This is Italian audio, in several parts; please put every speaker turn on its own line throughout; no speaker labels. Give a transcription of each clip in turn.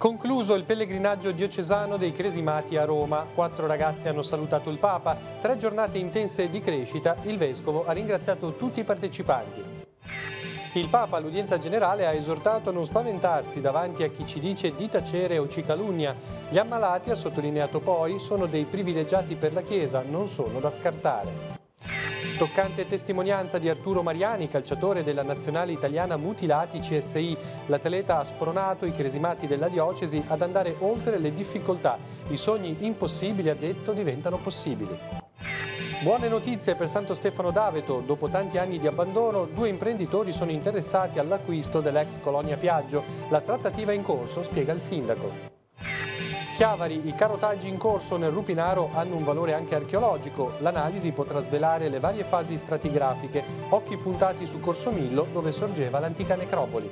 Concluso il pellegrinaggio diocesano dei Cresimati a Roma, quattro ragazzi hanno salutato il Papa, tre giornate intense di crescita, il Vescovo ha ringraziato tutti i partecipanti. Il Papa all'udienza generale ha esortato a non spaventarsi davanti a chi ci dice di tacere o ci calunnia. Gli ammalati, ha sottolineato poi, sono dei privilegiati per la Chiesa, non sono da scartare. Toccante testimonianza di Arturo Mariani, calciatore della nazionale italiana Mutilati CSI. L'atleta ha spronato i cresimati della diocesi ad andare oltre le difficoltà. I sogni impossibili, ha detto, diventano possibili. Buone notizie per Santo Stefano d'Aveto. Dopo tanti anni di abbandono, due imprenditori sono interessati all'acquisto dell'ex colonia Piaggio. La trattativa è in corso, spiega il sindaco. Chiavari, i carotaggi in corso nel Rupinaro hanno un valore anche archeologico. L'analisi potrà svelare le varie fasi stratigrafiche, occhi puntati su Corso Millo dove sorgeva l'antica necropoli.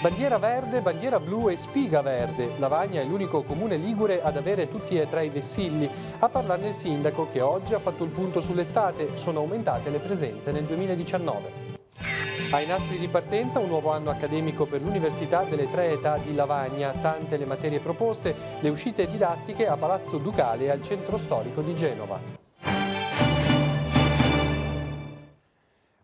Bandiera verde, bandiera blu e spiga verde. Lavagna è l'unico comune ligure ad avere tutti e tre i vessilli. A parlarne il sindaco che oggi ha fatto il punto sull'estate. Sono aumentate le presenze nel 2019. Ai nastri di partenza un nuovo anno accademico per l'Università delle Tre Età di Lavagna, tante le materie proposte, le uscite didattiche a Palazzo Ducale e al centro storico di Genova.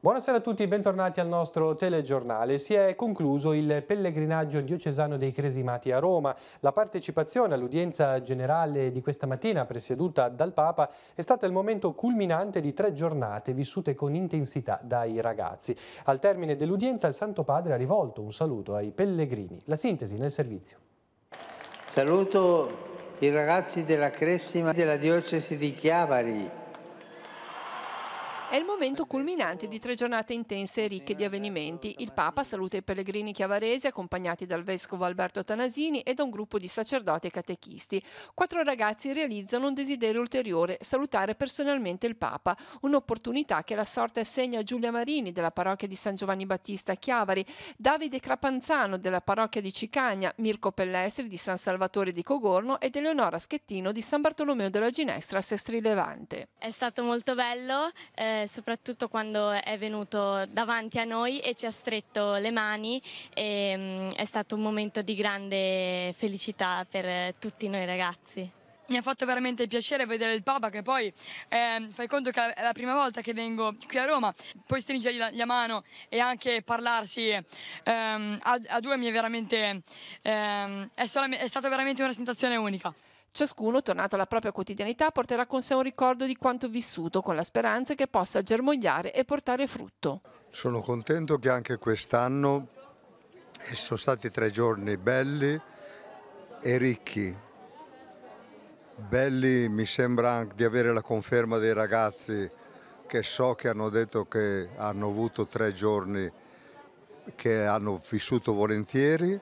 Buonasera a tutti e bentornati al nostro telegiornale. Si è concluso il pellegrinaggio diocesano dei Cresimati a Roma. La partecipazione all'udienza generale di questa mattina, presieduta dal Papa, è stata il momento culminante di tre giornate vissute con intensità dai ragazzi. Al termine dell'udienza il Santo Padre ha rivolto un saluto ai
pellegrini. La sintesi nel servizio. Saluto i ragazzi della Cresima della diocesi di Chiavari
è il momento culminante di tre giornate intense e ricche di avvenimenti. Il Papa saluta i pellegrini chiavaresi accompagnati dal vescovo Alberto Tanasini e da un gruppo di sacerdoti e catechisti. Quattro ragazzi realizzano un desiderio ulteriore, salutare personalmente il Papa, un'opportunità che la sorte assegna a Giulia Marini della parrocchia di San Giovanni Battista a Chiavari, Davide Crapanzano della parrocchia di Cicagna, Mirko Pellestri di San Salvatore di Cogorno ed Eleonora Schettino di San Bartolomeo della Ginestra a Sestri Levante. È stato molto bello. Eh soprattutto quando è venuto davanti a noi e ci ha stretto le mani e mh, mm, è stato un momento di grande felicità per tutti noi ragazzi mi ha fatto veramente piacere vedere il Papa che poi eh, fai conto che è la prima volta che vengo qui a Roma, poi stringergli la, la mano e anche parlarsi eh, a, a, due mi è veramente, eh, è, solo, è stata veramente una sensazione unica. Ciascuno, tornato alla propria quotidianità, porterà con sé un ricordo di quanto vissuto, con la speranza che possa germogliare e portare frutto.
Sono contento che anche quest'anno eh, sono stati tre giorni belli e ricchi. Belli mi sembra anche di avere la conferma dei ragazzi che so che hanno detto che hanno avuto tre giorni che hanno vissuto volentieri.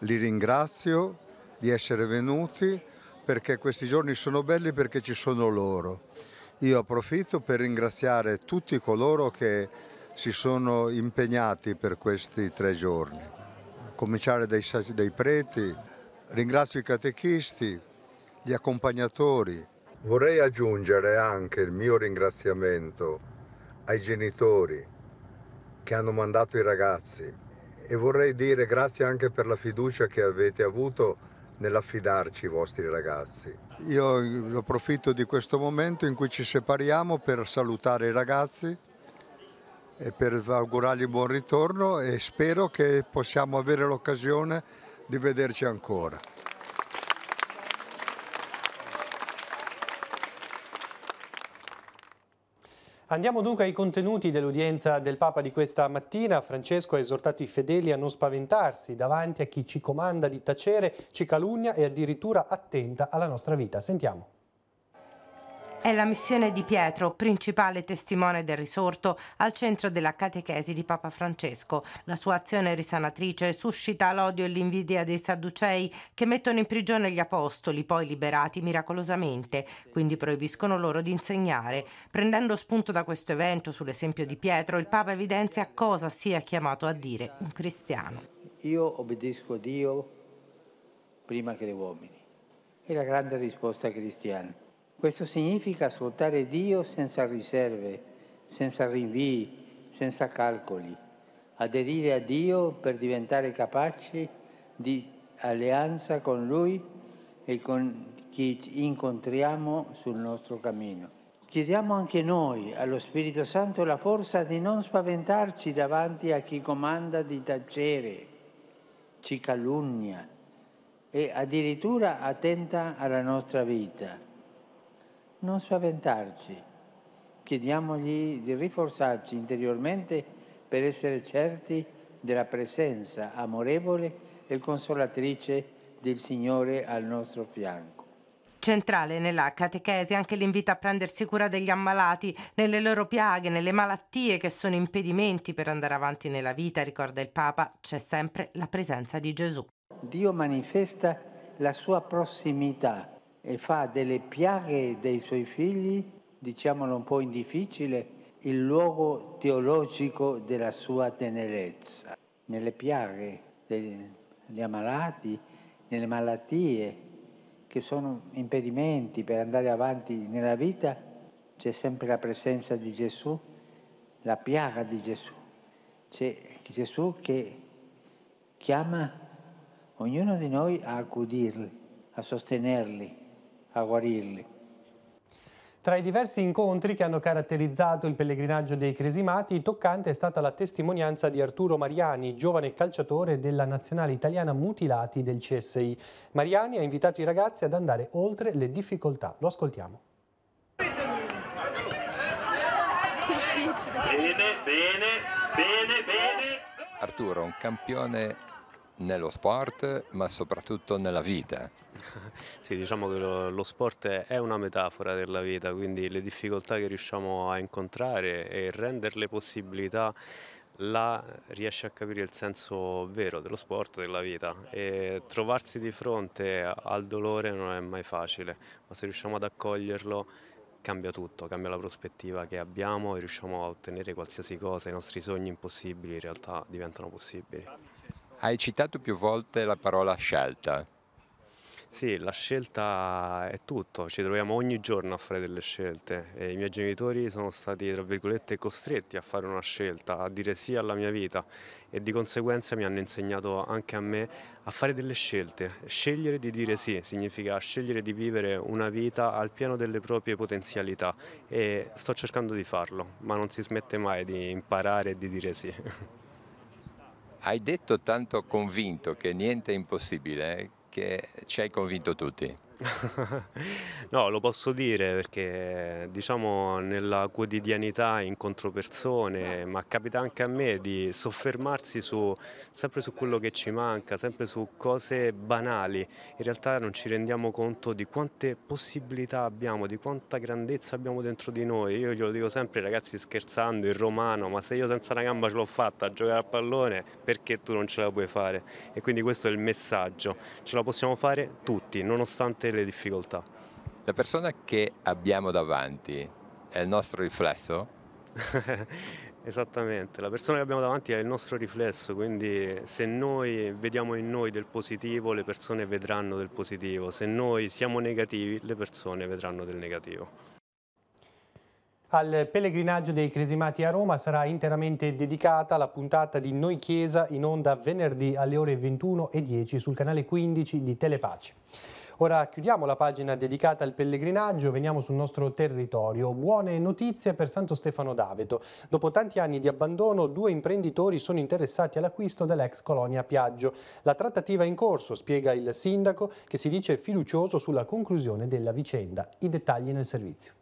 Li ringrazio di essere venuti perché questi giorni sono belli perché ci sono loro. Io approfitto per ringraziare tutti coloro che si sono impegnati per questi tre giorni, a cominciare dai, dai preti, ringrazio i catechisti, gli accompagnatori. Vorrei aggiungere anche il mio ringraziamento ai genitori che hanno mandato i ragazzi e vorrei dire grazie anche per la fiducia che avete avuto nell'affidarci ai vostri ragazzi. Io approfitto di questo momento in cui ci separiamo per salutare i ragazzi e per augurargli buon ritorno e spero che possiamo avere l'occasione di vederci ancora.
Andiamo dunque ai contenuti dell'udienza del Papa di questa mattina. Francesco ha esortato i fedeli a non spaventarsi davanti a chi ci comanda di tacere, ci calunnia e addirittura attenta alla nostra vita. Sentiamo.
È la missione di Pietro, principale testimone del risorto, al centro della catechesi di Papa Francesco. La sua azione risanatrice suscita l'odio e l'invidia dei Sadducei che mettono in prigione gli apostoli, poi liberati miracolosamente, quindi proibiscono loro di insegnare. Prendendo spunto da questo evento sull'esempio di Pietro, il Papa evidenzia cosa sia chiamato a dire un cristiano.
Io obbedisco a Dio prima che gli uomini. È la grande risposta cristiana questo significa ascoltare Dio senza riserve, senza rinvii, senza calcoli, aderire a Dio per diventare capaci di alleanza con Lui e con chi incontriamo sul nostro cammino. Chiediamo anche noi allo Spirito Santo la forza di non spaventarci davanti a chi comanda di tacere, ci calunnia e addirittura attenta alla nostra vita non spaventarci. Chiediamogli di rinforzarci interiormente per essere certi della presenza amorevole e consolatrice del Signore al nostro fianco. Centrale
nella catechesi anche l'invito a prendersi cura degli ammalati, nelle loro piaghe, nelle malattie che sono impedimenti per andare avanti nella vita, ricorda il Papa, c'è sempre la presenza
di Gesù. Dio manifesta la sua prossimità e fa delle piaghe dei suoi figli, diciamolo un po' in difficile, il luogo teologico della sua tenerezza, nelle piaghe degli ammalati, nelle malattie che sono impedimenti per andare avanti nella vita, c'è sempre la presenza di Gesù, la piaga di Gesù. C'è Gesù che chiama ognuno di noi a accudirli, a sostenerli a guarirli.
Tra i diversi incontri che hanno caratterizzato il pellegrinaggio dei Cresimati, toccante è stata la testimonianza di Arturo Mariani, giovane calciatore della nazionale italiana mutilati del CSI. Mariani ha invitato i ragazzi ad andare oltre le difficoltà. Lo ascoltiamo. Bene,
bene, bene, bene. Arturo, un campione nello sport ma soprattutto nella vita.
Sì, diciamo che lo, lo, sport è una metafora della vita, quindi le difficoltà che riusciamo a incontrare e renderle possibilità là riesce a capire il senso vero dello sport, della vita e trovarsi di fronte al dolore non è mai facile, ma se riusciamo ad accoglierlo cambia tutto, cambia la prospettiva che abbiamo e riusciamo a ottenere qualsiasi cosa, i nostri sogni impossibili in realtà diventano possibili. Hai citato più volte la parola scelta. Sì, la scelta è tutto, ci troviamo ogni giorno a fare delle scelte e i miei genitori sono stati, tra virgolette, costretti a fare una scelta, a dire sì alla mia vita e di conseguenza mi hanno insegnato anche a me a fare delle scelte. Scegliere di dire sì significa scegliere di vivere una vita al pieno delle proprie potenzialità e sto cercando di farlo, ma non si smette mai di imparare e di dire sì.
hai detto tanto convinto che niente è impossibile eh, che ci hai convinto tutti.
no, lo posso dire perché diciamo nella quotidianità incontro persone, ma capita anche a me di soffermarsi su, sempre su quello che ci manca, sempre su cose banali. In realtà non ci rendiamo conto di quante possibilità abbiamo, di quanta grandezza abbiamo dentro di noi. Io glielo dico sempre ragazzi scherzando, in romano, ma se io senza una gamba ce l'ho fatta a giocare a pallone, perché tu non ce la puoi fare? E quindi questo è il messaggio, ce la possiamo fare tutti tutti, nonostante le difficoltà. La persona che abbiamo davanti è il nostro riflesso? Esattamente, la persona che abbiamo davanti è il nostro riflesso, quindi se noi vediamo in noi del positivo, le persone vedranno del positivo, se noi siamo negativi, le persone vedranno del negativo.
Al pellegrinaggio dei Cresimati a Roma sarà interamente dedicata la puntata di Noi Chiesa in onda venerdì alle ore 21.10 sul canale 15 di Telepace. Ora chiudiamo la pagina dedicata al pellegrinaggio, veniamo sul nostro territorio. Buone notizie per Santo Stefano d'Aveto. Dopo tanti anni di abbandono, due imprenditori sono interessati all'acquisto dell'ex colonia Piaggio. La trattativa è in corso, spiega il sindaco, che si dice fiducioso sulla conclusione della vicenda. I dettagli nel servizio.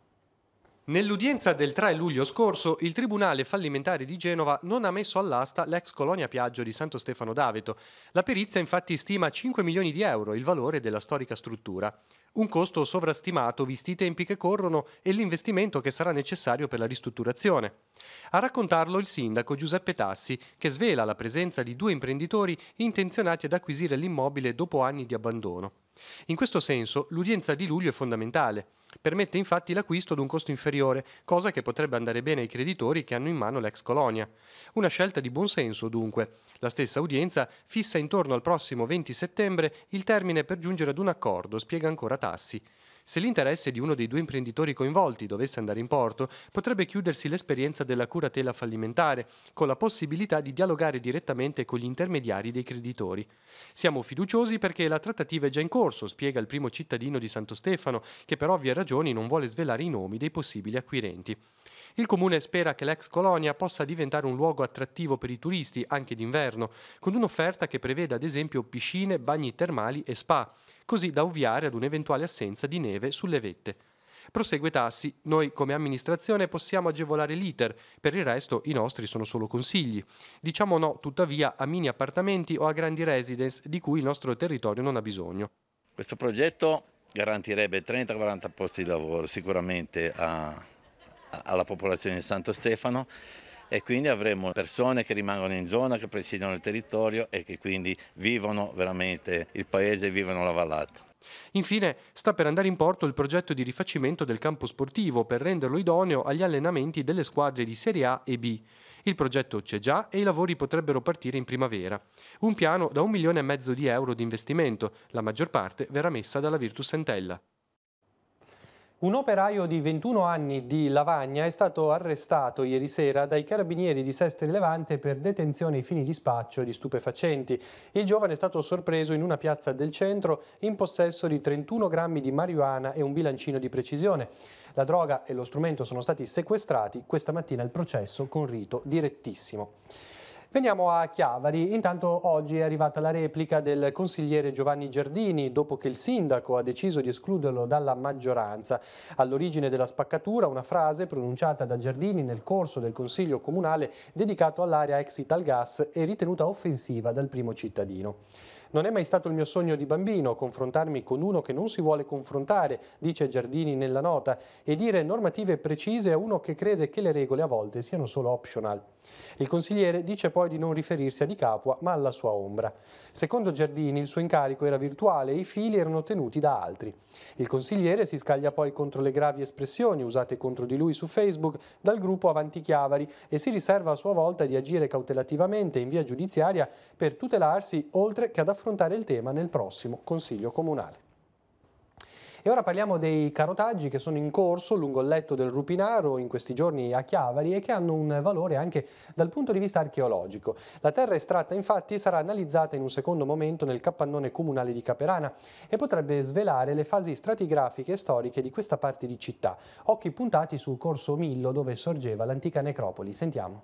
Nell'udienza del 3 luglio scorso, il Tribunale fallimentare di Genova non ha messo all'asta l'ex colonia Piaggio di Santo Stefano d'Aveto. La perizia infatti stima 5 milioni di euro il valore della storica struttura. Un costo sovrastimato visti i tempi che corrono e l'investimento che sarà necessario per la ristrutturazione. A raccontarlo il sindaco Giuseppe Tassi, che svela la presenza di due imprenditori intenzionati ad acquisire l'immobile dopo anni di abbandono. In questo senso, l'udienza di luglio è fondamentale. Permette infatti l'acquisto ad un costo inferiore, cosa che potrebbe andare bene ai creditori che hanno in mano l'ex colonia. Una scelta di buon senso dunque. La stessa udienza fissa intorno al prossimo 20 settembre il termine per giungere ad un accordo, spiega ancora Tassi. Se l'interesse di uno dei due imprenditori coinvolti dovesse andare in porto, potrebbe chiudersi l'esperienza della curatela fallimentare, con la possibilità di dialogare direttamente con gli intermediari dei creditori. Siamo fiduciosi perché la trattativa è già in corso, spiega il primo cittadino di Santo Stefano, che per ovvie ragioni non vuole svelare i nomi dei possibili acquirenti. Il comune spera che l'ex colonia possa diventare un luogo attrattivo per i turisti anche d'inverno, con un'offerta che preveda ad esempio piscine, bagni termali e spa, così da ovviare ad un'eventuale assenza di neve sulle vette. Prosegue Tassi, noi come amministrazione possiamo agevolare l'iter, per il resto i nostri sono solo consigli. Diciamo no tuttavia a mini appartamenti o a grandi residence di cui il nostro territorio non ha bisogno.
Questo progetto garantirebbe 30-40 posti di lavoro sicuramente a, alla popolazione di Santo Stefano e quindi avremo persone che rimangono in zona, che presidiano il territorio e che quindi vivono veramente il paese, vivono la vallata. Infine, sta per andare in porto il progetto
di rifacimento del campo sportivo per renderlo idoneo agli allenamenti delle squadre di Serie A e B. Il progetto c'è già e i lavori potrebbero partire in primavera. Un piano da un milione e mezzo di euro di investimento, la maggior parte verrà messa dalla Virtus Entella. Un operaio di 21 anni di Lavagna è stato arrestato ieri sera dai carabinieri di Sestri Levante per detenzione ai fini di spaccio di stupefacenti. Il giovane è stato sorpreso in una piazza del centro in possesso di 31 grammi di marijuana e un bilancino di precisione. La droga e lo strumento sono stati sequestrati questa mattina al processo con rito direttissimo. Veniamo a Chiavari. Intanto oggi è arrivata la replica del consigliere Giovanni Giardini dopo che il sindaco ha deciso di escluderlo dalla maggioranza. All'origine della spaccatura una frase pronunciata da Giardini nel corso del consiglio comunale dedicato all'area ex Italgas e ritenuta offensiva dal primo cittadino. Non è mai stato il mio sogno di bambino confrontarmi con uno che non si vuole confrontare, dice Giardini nella nota, e dire normative precise a uno che crede che le regole a volte siano solo optional. Il consigliere dice poi di non riferirsi a Di Capua ma alla sua ombra. Secondo Giardini il suo incarico era virtuale e i fili erano tenuti da altri. Il consigliere si scaglia poi contro le gravi espressioni usate contro di lui su Facebook dal gruppo Avanti Chiavari e si riserva a sua volta di agire cautelativamente in via giudiziaria per tutelarsi oltre che ad affrontare il tema nel prossimo Consiglio Comunale. E ora parliamo dei carotaggi che sono in corso lungo il letto del Rupinaro in questi giorni a Chiavari e che hanno un valore anche dal punto di vista archeologico. La terra estratta infatti sarà analizzata in un secondo momento nel capannone comunale di Caperana e potrebbe svelare le fasi stratigrafiche e storiche di questa parte di città, occhi puntati sul corso Millo dove sorgeva l'antica necropoli. Sentiamo.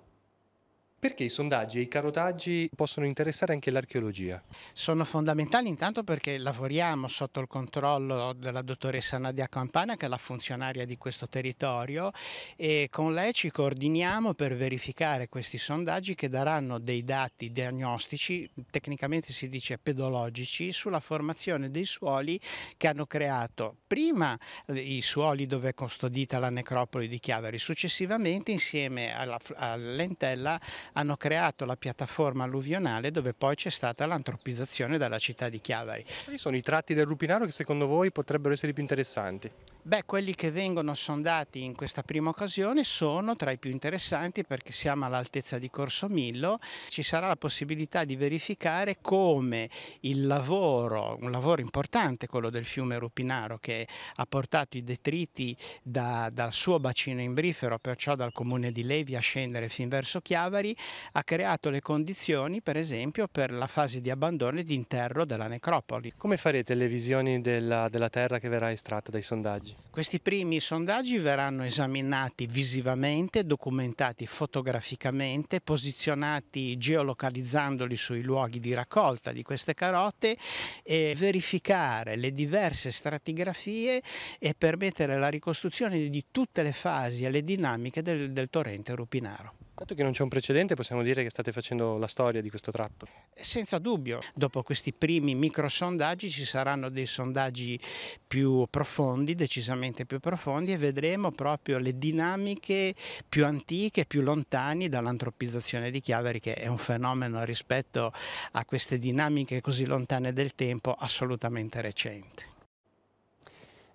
Perché i sondaggi e i carotaggi possono interessare anche l'archeologia?
Sono fondamentali intanto perché lavoriamo sotto il controllo della dottoressa Nadia Campana che è la funzionaria di questo territorio e con lei ci coordiniamo per verificare questi sondaggi che daranno dei dati diagnostici, tecnicamente si dice pedologici, sulla formazione dei suoli che hanno creato prima i suoli dove è custodita la necropoli di Chiavari, successivamente insieme all'entella hanno creato la piattaforma alluvionale dove poi c'è stata l'antropizzazione dalla città di Chiavari. Quali sono i tratti del Rupinaro che secondo voi potrebbero essere i più interessanti? Beh, quelli che vengono sondati in questa prima occasione sono tra i più interessanti perché siamo all'altezza di Corso Millo, ci sarà la possibilità di verificare come il lavoro, un lavoro importante quello del fiume Rupinaro che ha portato i detriti da, dal suo bacino imbrifero, perciò dal comune di Levi a scendere fin verso Chiavari, ha creato le condizioni per esempio per la fase di abbandono e di interro della necropoli.
Come farete le visioni della, della terra che verrà estratta dai sondaggi? sondaggi.
Questi primi sondaggi verranno esaminati visivamente, documentati fotograficamente, posizionati geolocalizzandoli sui luoghi di raccolta di queste carote e verificare le diverse stratigrafie e permettere la ricostruzione di tutte le fasi e le dinamiche del, del torrente Rupinaro.
Dato che non c'è un precedente, possiamo dire che state facendo la storia di questo tratto?
Eh, senza dubbio. Dopo questi primi microsondaggi ci saranno dei sondaggi più profondi, decisamente più profondi, e vedremo proprio le dinamiche più antiche, più lontane dall'antropizzazione di Chiaveri, che è un fenomeno rispetto a queste dinamiche così lontane del tempo assolutamente recenti.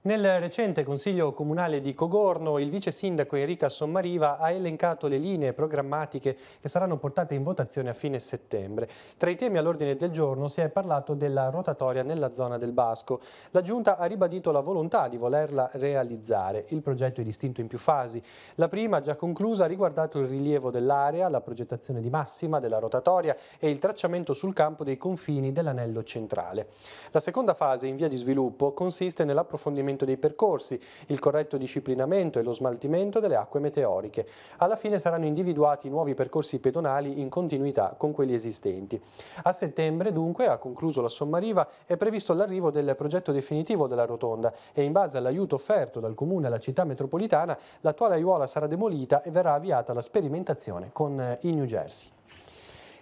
Nel recente Consiglio Comunale di Cogorno il vice sindaco Enrica Sommariva ha elencato le linee programmatiche che saranno portate in votazione a fine settembre. Tra i temi all'ordine del giorno si è parlato della rotatoria nella zona del Basco. La Giunta ha ribadito la volontà di volerla realizzare. Il progetto è distinto in più fasi. La prima, già conclusa, ha riguardato il rilievo dell'area, la progettazione di massima della rotatoria e il tracciamento sul campo dei confini dell'anello centrale. La seconda fase, in via di sviluppo, consiste nell'approfondimento miglioramento dei percorsi, il corretto disciplinamento e lo smaltimento delle acque meteoriche. Alla fine saranno individuati nuovi percorsi pedonali in continuità con quelli esistenti. A settembre, dunque, ha concluso la sommariva, è previsto l'arrivo del progetto definitivo della rotonda e in base all'aiuto offerto dal Comune alla città metropolitana, l'attuale aiuola sarà demolita e verrà avviata la sperimentazione con eh, i New Jersey.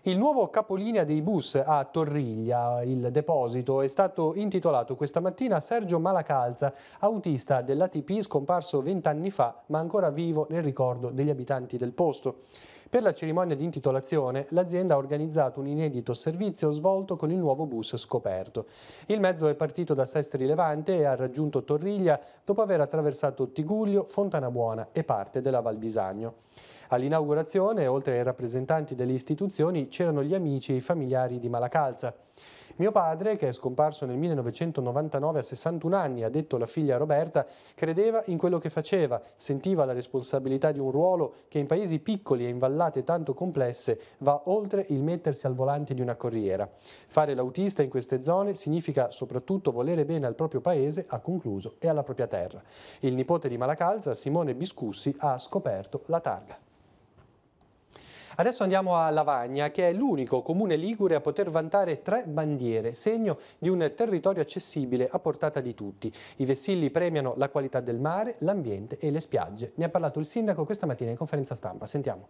Il nuovo capolinea dei bus a Torriglia, il deposito, è stato intitolato questa mattina a Sergio Malacalza, autista dell'ATP scomparso vent'anni fa ma ancora vivo nel ricordo degli abitanti del posto. Per la cerimonia di intitolazione l'azienda ha organizzato un inedito servizio svolto con il nuovo bus scoperto. Il mezzo è partito da Sestri Levante e ha raggiunto Torriglia dopo aver attraversato Tiguglio, Fontanabuona e parte della Val Bisagno. All'inaugurazione, oltre ai rappresentanti delle istituzioni, c'erano gli amici e i familiari di Malacalza. Mio padre, che è scomparso nel 1999 a 61 anni, ha detto la figlia Roberta, credeva in quello che faceva, sentiva la responsabilità di un ruolo che in paesi piccoli e in vallate tanto complesse va oltre il mettersi al volante di una corriera. Fare l'autista in queste zone significa soprattutto volere bene al proprio paese, ha concluso, e alla propria terra. Il nipote di Malacalza, Simone Biscussi, ha scoperto la targa. Adesso andiamo a Lavagna, che è l'unico comune ligure a poter vantare tre bandiere, segno di un territorio accessibile a portata di tutti. I vessilli premiano la qualità del mare, l'ambiente e le spiagge. Ne ha parlato il sindaco questa mattina in conferenza stampa. Sentiamo.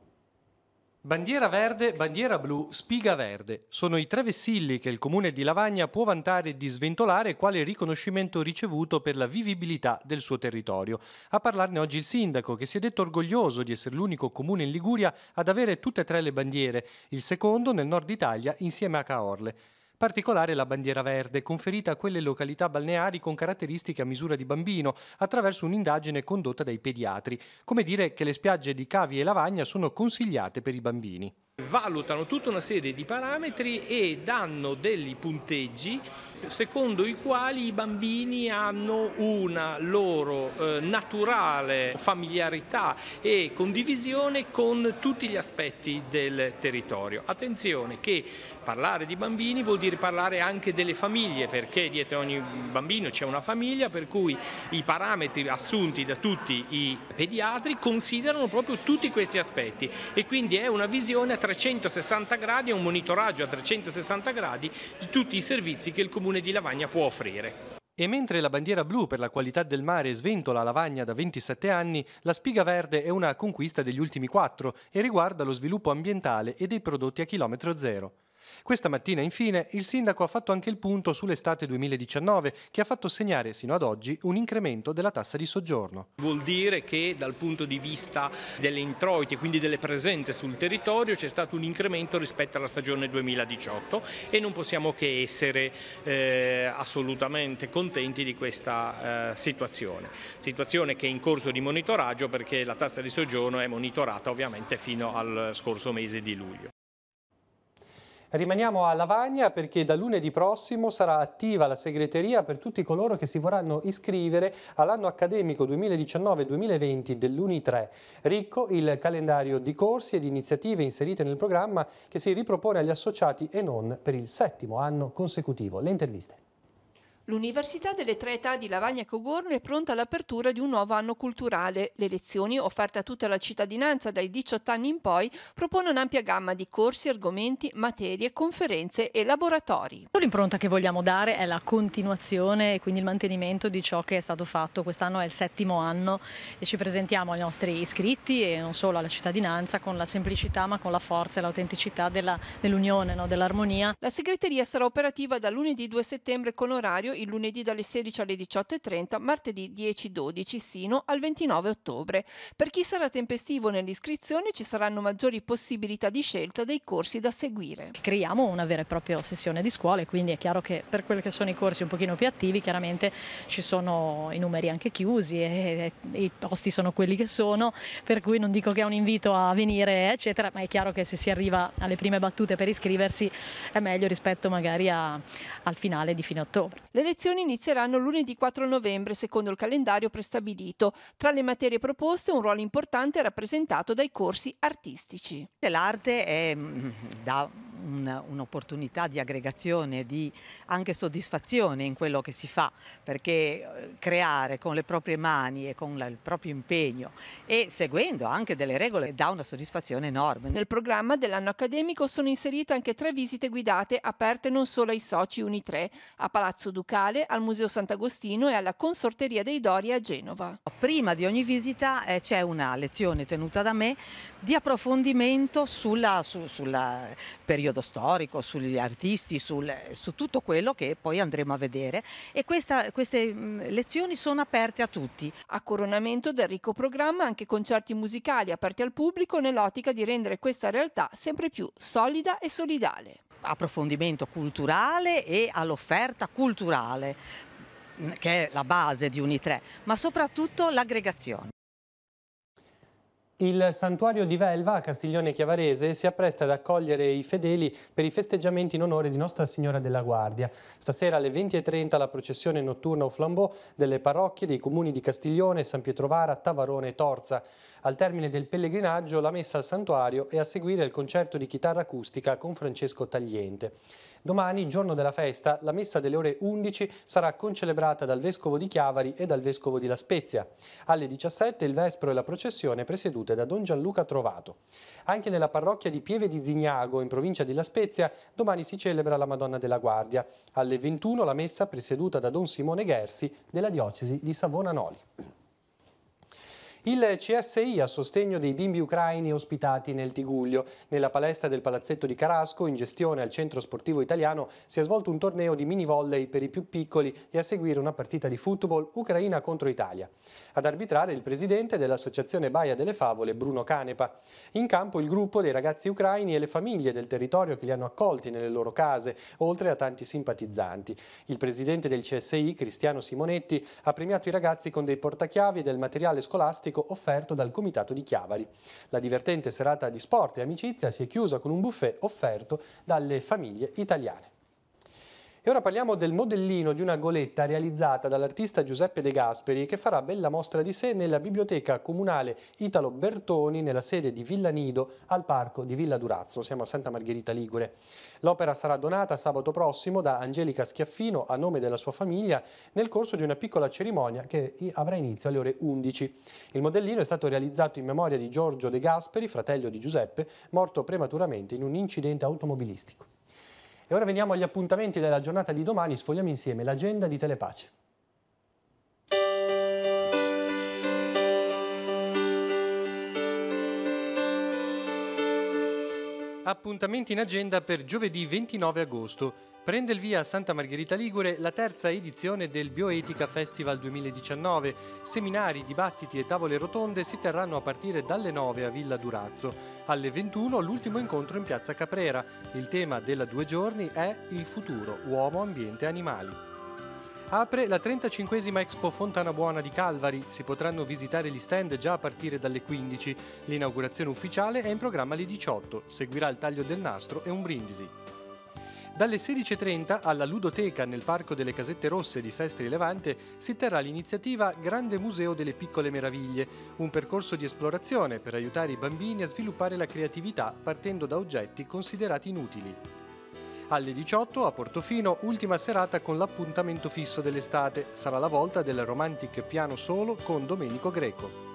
Bandiera verde, bandiera blu, spiga verde sono i tre vessilli che il comune di Lavagna può vantare di sventolare quale riconoscimento ricevuto per la vivibilità del suo territorio. A parlarne oggi il sindaco che si è detto orgoglioso di essere l'unico comune in Liguria ad avere tutte e tre le bandiere, il secondo nel nord Italia insieme a Caorle. Particolare la bandiera verde, conferita a quelle località balneari con caratteristiche a misura di bambino, attraverso un'indagine condotta dai pediatri, come dire che le spiagge di Cavi e Lavagna sono consigliate per i bambini
valutano tutta una serie di parametri e danno dei punteggi secondo i quali i bambini hanno una loro eh, naturale familiarità e condivisione con tutti gli aspetti del territorio. Attenzione che parlare di bambini vuol dire parlare anche delle famiglie perché dietro ogni bambino c'è una famiglia per cui i parametri assunti da tutti i pediatri considerano proprio tutti questi aspetti e quindi è una visione a 360 gradi e un monitoraggio a 360 gradi di tutti i servizi che il Comune di Lavagna può offrire.
E mentre la bandiera blu per la qualità del mare sventola Lavagna da 27 anni, la Spiga Verde è una conquista degli ultimi quattro e riguarda lo sviluppo ambientale e dei prodotti a chilometro zero. Questa mattina, infine, il sindaco ha fatto anche il punto sull'estate 2019, che ha fatto segnare sino ad oggi un incremento della tassa di soggiorno.
Vuol dire che dal punto di vista delle introiti, quindi delle presenze sul territorio, c'è stato un incremento rispetto alla stagione 2018 e non possiamo che essere eh, assolutamente contenti di questa eh, situazione. Situazione che è in corso di monitoraggio perché la tassa di soggiorno è monitorata ovviamente fino al scorso mese di luglio.
Rimaniamo a Lavagna perché da lunedì prossimo sarà attiva la segreteria per tutti coloro che si vorranno iscrivere all'anno accademico 2019-2020 dell'Uni3. Ricco il calendario di corsi e di iniziative inserite nel programma che si ripropone agli associati e non per il settimo anno consecutivo. Le interviste.
L'Università delle Tre Età di Lavagna Cogorno è pronta all'apertura di un nuovo anno culturale. Le lezioni, offerte a tutta la cittadinanza dai 18 anni in poi, propone un'ampia gamma di corsi, argomenti, materie, conferenze e laboratori. L'impronta che vogliamo dare è la continuazione e quindi il mantenimento di ciò che è stato fatto. Quest'anno è il settimo anno e ci presentiamo ai nostri iscritti e non solo alla cittadinanza con la semplicità ma con la forza e l'autenticità dell'unione, dell no? dell'armonia. La segreteria sarà operativa da lunedì 2 settembre con orario il lunedì dalle 16 alle 18.30, martedì 10-12 sino al 29 ottobre. Per chi sarà tempestivo nell'iscrizione ci saranno maggiori possibilità di scelta dei corsi da seguire. Creiamo una vera e propria sessione di scuole, quindi è chiaro che per quelli che sono i corsi un pochino più attivi, chiaramente ci sono i numeri anche chiusi e, e i posti sono quelli che sono, per cui non dico che è un invito a venire, eccetera, ma è chiaro che se si arriva alle prime battute per iscriversi è meglio rispetto magari a, al finale di fine ottobre. Le lezioni inizieranno lunedì 4 novembre, secondo il calendario prestabilito. Tra le materie proposte un ruolo importante è rappresentato dai corsi artistici. L'arte è mm, da un'opportunità di aggregazione, di anche soddisfazione in quello che si fa, perché eh, creare con le proprie mani e con la, il proprio impegno e seguendo anche delle regole dà una soddisfazione enorme. Nel programma dell'anno accademico sono inserite anche tre visite guidate aperte non solo ai soci Unitre, a Palazzo Ducale, al Museo Sant'Agostino e alla Consorteria dei Dori a Genova. Prima di ogni visita eh, c'è una lezione tenuta da me di approfondimento sulla, su, sulla periodo periodo storico, sugli artisti, sul, su tutto quello che poi andremo a vedere e questa, queste lezioni sono aperte a tutti. A coronamento del ricco programma anche concerti musicali aperti al pubblico nell'ottica di rendere questa realtà sempre più solida e solidale. Approfondimento culturale e all'offerta culturale che è la base di Unitre, ma soprattutto l'aggregazione.
Il santuario di Velva a Castiglione Chiavarese si appresta ad accogliere i fedeli per i festeggiamenti in onore di Nostra Signora della Guardia. Stasera alle 20.30 la processione notturna o flambeau delle parrocchie dei comuni di Castiglione, San Pietrovara, Tavarone e Torza. Al termine del pellegrinaggio la messa al santuario e a seguire il concerto di chitarra acustica con Francesco Tagliente. Domani, giorno della festa, la messa delle ore 11 sarà concelebrata dal Vescovo di Chiavari e dal Vescovo di La Spezia. Alle 17 il Vespro e la processione presiedute da Don Gianluca Trovato. Anche nella parrocchia di Pieve di Zignago, in provincia di La Spezia, domani si celebra la Madonna della Guardia. Alle 21 la messa presieduta da Don Simone Ghersi della diocesi di Savona Noli. Il CSI a sostegno dei bimbi ucraini ospitati nel Tiguglio. Nella palestra del palazzetto di Carasco, in gestione al centro sportivo italiano, si è svolto un torneo di mini volley per i più piccoli e a seguire una partita di football Ucraina contro Italia. Ad arbitrare il presidente dell'associazione Baia delle Favole, Bruno Canepa. In campo il gruppo dei ragazzi ucraini e le famiglie del territorio che li hanno accolti nelle loro case, oltre a tanti simpatizzanti. Il presidente del CSI, Cristiano Simonetti, ha premiato i ragazzi con dei portachiavi e del materiale scolastico pubblico offerto dal Comitato di Chiavari. La divertente serata di sport e amicizia si è chiusa con un buffet offerto dalle famiglie italiane. E ora parliamo del modellino di una goletta realizzata dall'artista Giuseppe De Gasperi che farà bella mostra di sé nella biblioteca comunale Italo Bertoni nella sede di Villa Nido al parco di Villa Durazzo, siamo a Santa Margherita Ligure. L'opera sarà donata sabato prossimo da Angelica Schiaffino a nome della sua famiglia nel corso di una piccola cerimonia che avrà inizio alle ore 11. Il modellino è stato realizzato in memoria di Giorgio De Gasperi, fratello di Giuseppe, morto prematuramente in un incidente automobilistico. E ora veniamo agli appuntamenti della giornata di domani, sfogliamo insieme l'agenda di Telepace. Appuntamenti in agenda per giovedì 29 agosto prende il via a Santa Margherita Ligure la terza edizione del Bioetica Festival 2019. Seminari, dibattiti e tavole rotonde si terranno a partire dalle 9 a Villa Durazzo. Alle 21 l'ultimo incontro in Piazza Caprera. Il tema della due giorni è il futuro, uomo, ambiente e animali. Apre la 35esima Expo Fontana Buona di Calvari, si potranno visitare gli stand già a partire dalle 15. L'inaugurazione ufficiale è in programma alle 18, seguirà il taglio del nastro e un brindisi. Dalle 16.30 alla Ludoteca nel Parco delle Casette Rosse di Sestri Levante si terrà l'iniziativa Grande Museo delle Piccole Meraviglie, un percorso di esplorazione per aiutare i bambini a sviluppare la creatività partendo da oggetti considerati inutili. Alle 18 a Portofino, ultima serata con l'appuntamento fisso dell'estate. Sarà la volta del Romantic Piano Solo con Domenico Greco.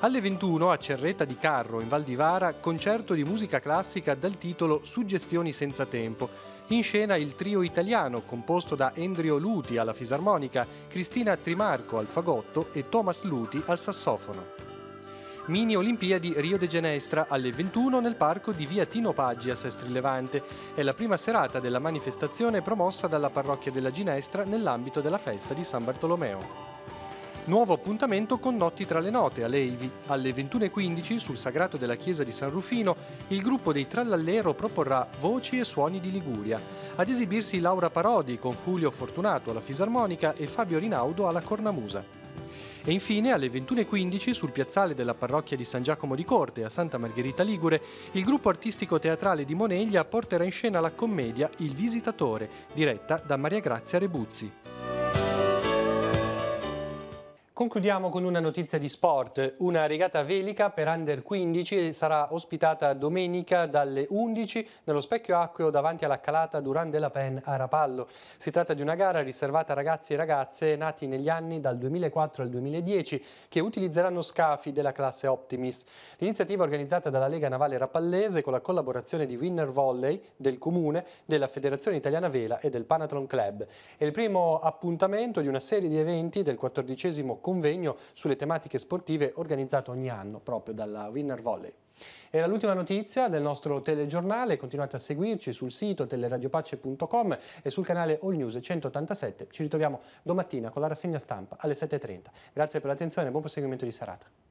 Alle 21 a Cerreta di Carro, in Val di Vara, concerto di musica classica dal titolo Suggestioni senza tempo. In scena il trio italiano, composto da Endrio Luti alla fisarmonica, Cristina Trimarco al fagotto e Thomas Luti al sassofono. Mini Olimpiadi Rio de Genestra alle 21 nel parco di via Tino Paggi a Sestri Levante. È la prima serata della manifestazione promossa dalla parrocchia della Ginestra nell'ambito della festa di San Bartolomeo. Nuovo appuntamento con Notti tra le note a Leivi. Alle 21.15 sul sagrato della chiesa di San Rufino il gruppo dei Trallallero proporrà Voci e suoni di Liguria. Ad esibirsi Laura Parodi con Julio Fortunato alla fisarmonica e Fabio Rinaudo alla cornamusa. E infine alle 21.15 sul piazzale della parrocchia di San Giacomo di Corte a Santa Margherita Ligure il gruppo artistico teatrale di Moneglia porterà in scena la commedia Il Visitatore, diretta da Maria Grazia Rebuzzi. Concludiamo con una notizia di sport. Una regata velica per under 15 sarà ospitata domenica dalle 11 nello specchio acqueo davanti alla calata Durande la Pen a Rapallo. Si tratta di una gara riservata a ragazzi e ragazze nati negli anni dal 2004 al 2010 che utilizzeranno scafi della classe Optimist. L'iniziativa organizzata dalla Lega Navale Rapallese con la collaborazione di Winner Volley, del Comune, della Federazione Italiana Vela e del Panathlon Club. È il primo appuntamento di una serie di eventi del 14 Comune convegno sulle tematiche sportive organizzato ogni anno proprio dalla Winner Volley. Era l'ultima notizia del nostro telegiornale, continuate a seguirci sul sito teleradiopace.com e sul canale All News 187. Ci ritroviamo domattina con la rassegna stampa alle 7.30. Grazie per l'attenzione e buon proseguimento di serata.